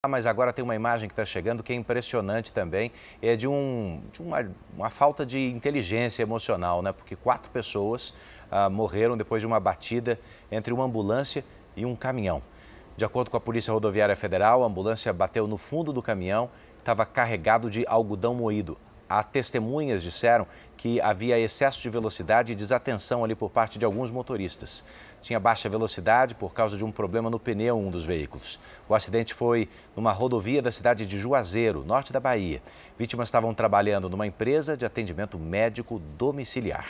Ah, mas agora tem uma imagem que está chegando que é impressionante também, é de, um, de uma, uma, falta de inteligência emocional, né? Porque quatro pessoas ah, morreram depois de uma batida entre uma ambulância e um caminhão. De acordo com a Polícia Rodoviária Federal, a ambulância bateu no fundo do caminhão, estava carregado de algodão moído. Há testemunhas disseram que havia excesso de velocidade e desatenção ali por parte de alguns motoristas. Tinha baixa velocidade por causa de um problema no pneu um dos veículos. O acidente foi numa rodovia da cidade de Juazeiro, norte da Bahia. Vítimas estavam trabalhando numa empresa de atendimento médico domiciliar.